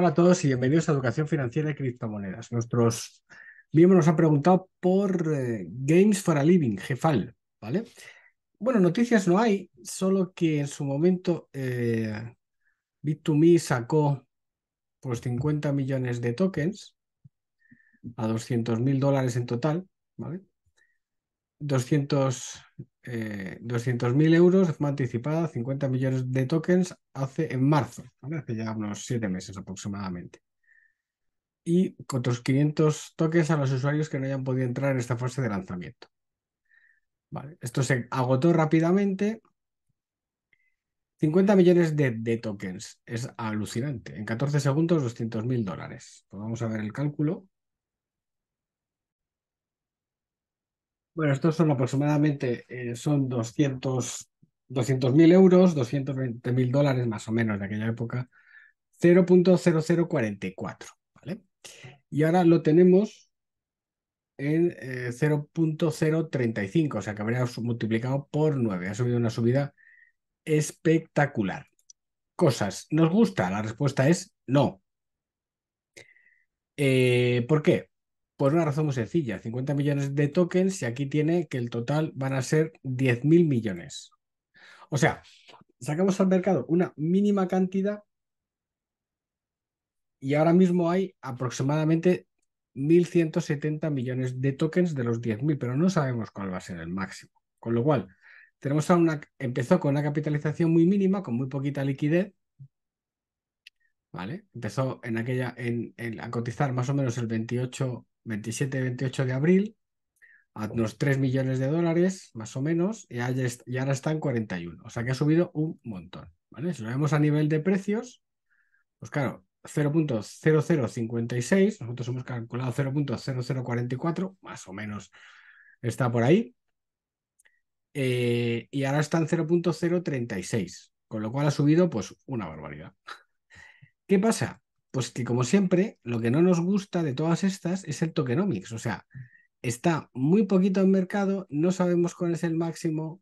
Hola a todos y bienvenidos a Educación Financiera y Criptomonedas. Nuestros miembros nos han preguntado por eh, Games for a Living, Jefal, ¿vale? Bueno, noticias no hay, solo que en su momento eh, Bit2Me sacó 50 millones de tokens a 200 mil dólares en total, ¿vale? 200 200.000 eh, euros, forma anticipada 50 millones de tokens hace en marzo, hace ya unos 7 meses aproximadamente. Y otros 500 tokens a los usuarios que no hayan podido entrar en esta fase de lanzamiento. Vale, esto se agotó rápidamente. 50 millones de, tokens. Es alucinante. En 14 segundos, 200.000 dólares. Pues vamos a ver el cálculo. Bueno, estos son aproximadamente, eh, son 200 mil euros, 220.000 dólares más o menos de aquella época, 0.0044, ¿vale? Y ahora lo tenemos en 0.035, eh, o sea que habría multiplicado por 9, ha subido una subida espectacular. Cosas, ¿nos gusta? La respuesta es no. Eh, ¿Por qué? Por una razón muy sencilla, 50 millones de tokens y aquí tiene que el total van a ser 10.000 millones. O sea, sacamos al mercado una mínima cantidad y ahora mismo hay aproximadamente 1.170 millones de tokens de los 10.000, pero no sabemos cuál va a ser el máximo. Con lo cual, tenemos a una, empezó con una capitalización muy mínima, con muy poquita liquidez, ¿vale? Empezó en aquella, a cotizar más o menos el 28 27-28 de abril, a unos 3 millones de dólares, más o menos, y, ahora está en 41. O sea que ha subido un montón. ¿vale? Si lo vemos a nivel de precios, pues claro, 0.0056, nosotros hemos calculado 0.0044, más o menos está por ahí. Eh, y ahora está en 0.036, con lo cual ha subido pues una barbaridad. ¿Qué pasa? Pues que como siempre, lo que no nos gusta de todas estas es el tokenomics. O sea, está muy poquito en mercado, no sabemos cuál es el máximo.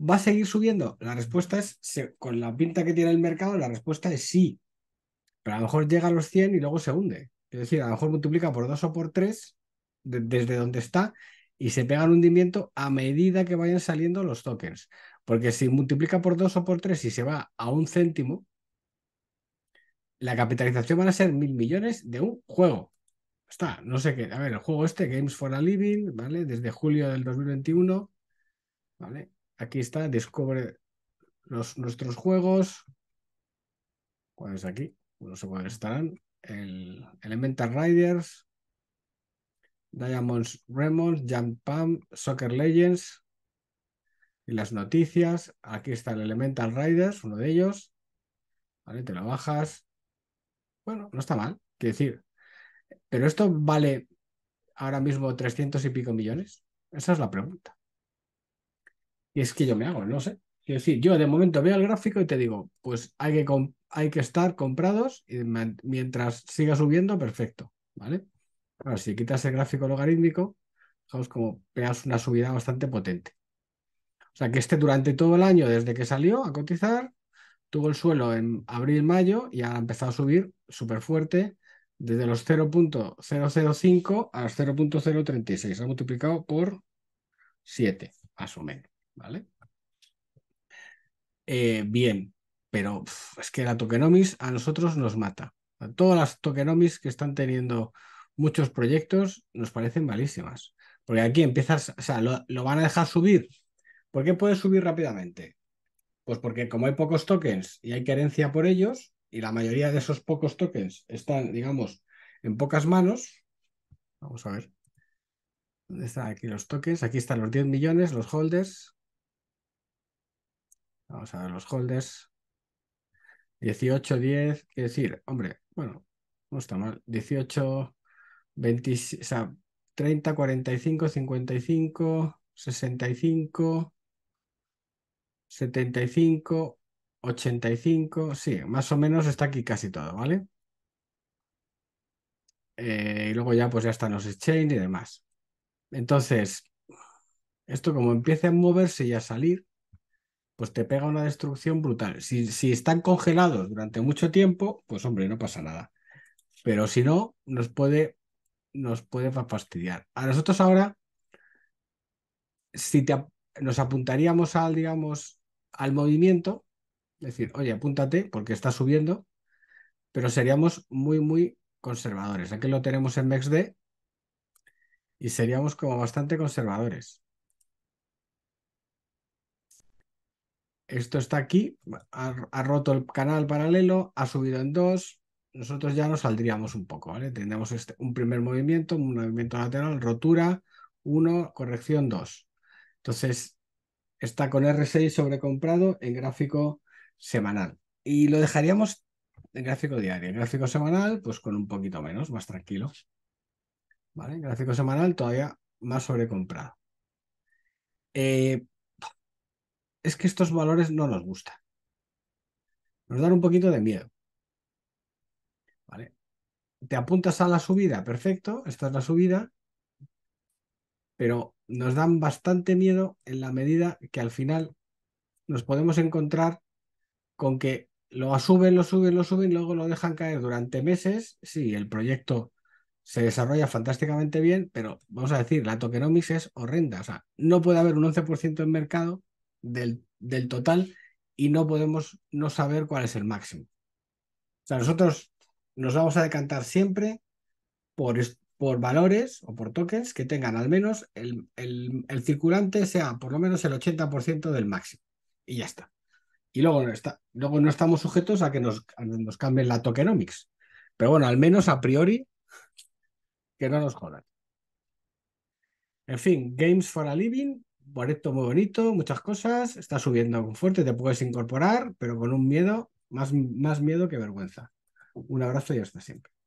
¿Va a seguir subiendo? La respuesta es, con la pinta que tiene el mercado, la respuesta es sí. Pero a lo mejor llega a los 100 y luego se hunde. Es decir, a lo mejor multiplica por dos o por tres desde donde está y se pega el hundimiento a medida que vayan saliendo los tokens. Porque si multiplica por dos o por tres y se va a un céntimo, la capitalización van a ser mil millones de un juego. Está, no sé qué. A ver, el juego este, Games for a Living, ¿vale? Desde julio del 2021, ¿vale? Aquí está, descubre los, nuestros juegos. ¿Cuáles aquí? No sé cuáles estarán. El Elemental Riders, Diamonds Remons, Jump Pump, Soccer Legends. Y las noticias. Aquí está el Elemental Riders, uno de ellos. ¿Vale? Te lo bajas bueno, no está mal, quiero decir. Pero esto vale ahora mismo 300 y pico millones. Esa es la pregunta. Y es que yo me hago, no sé. Quiero decir, yo de momento veo el gráfico y te digo, pues hay que, hay que estar comprados y mientras siga subiendo, perfecto, ¿vale? Ahora, si quitas el gráfico logarítmico, digamos como veas una subida bastante potente. O sea, que esté durante todo el año desde que salió a cotizar, tuvo el suelo en abril-mayo y ha empezado a subir súper fuerte desde los 0.005 a los 0.036. Ha multiplicado por 7, a su menos. ¿Vale? Eh, bien, pero es que la tokenomics a nosotros nos mata. Todas las tokenomics que están teniendo muchos proyectos nos parecen malísimas. Porque aquí empiezas, o sea, lo, lo van a dejar subir. ¿Por qué puede subir rápidamente? Pues porque como hay pocos tokens y hay querencia por ellos, y la mayoría de esos pocos tokens están, digamos, en pocas manos, vamos a ver. ¿Dónde están aquí los tokens? Aquí están los 10 millones, los holders. Vamos a ver los holders. 18, 10, es decir, hombre, bueno, no está mal. 18, 20, o sea, 30, 45, 55, 65, 75, 85, sí, más o menos está aquí casi todo, ¿vale? Eh, y luego ya pues ya están los exchange y demás. Entonces, esto como empiece a moverse y a salir, pues te pega una destrucción brutal. Si, están congelados durante mucho tiempo, pues hombre, no pasa nada. Pero si no, nos puede, nos puede fastidiar. A nosotros ahora, si te, nos apuntaríamos al, digamos, al movimiento, decir, oye, apúntate porque está subiendo, pero seríamos muy, muy conservadores. Aquí lo tenemos en MEXD y seríamos como bastante conservadores. Esto está aquí, ha, roto el canal paralelo, ha subido en dos, nosotros ya nos saldríamos un poco, ¿vale? Este, un primer movimiento, un movimiento lateral, rotura, uno, corrección, dos. Entonces, está con R6 sobrecomprado en gráfico semanal. Y lo dejaríamos en gráfico diario. En gráfico semanal, pues con un poquito menos, más tranquilo. ¿Vale? En gráfico semanal todavía más sobrecomprado. Eh, es que estos valores no nos gustan. Nos dan un poquito de miedo. ¿Vale? Te apuntas a la subida, perfecto, esta es la subida, pero nos dan bastante miedo en la medida que al final nos podemos encontrar con que lo suben, lo suben, lo suben, luego lo dejan caer durante meses. Sí, el proyecto se desarrolla fantásticamente bien, pero vamos a decir, la tokenomics es horrenda. O sea, no puede haber un 11% en mercado del, del total y no podemos no saber cuál es el máximo. O sea, nosotros nos vamos a decantar siempre por, por valores o por tokens que tengan al menos el, circulante sea por lo menos el 80% del máximo. Y ya está. Y luego no, está, luego no estamos sujetos a que nos, nos cambien la tokenomics. Pero bueno, al menos a priori, que no nos jodan. En fin, Games for a Living, esto muy bonito, muchas cosas, está subiendo con fuerte, te puedes incorporar, pero con un miedo, más, más miedo que vergüenza. Un abrazo y hasta siempre.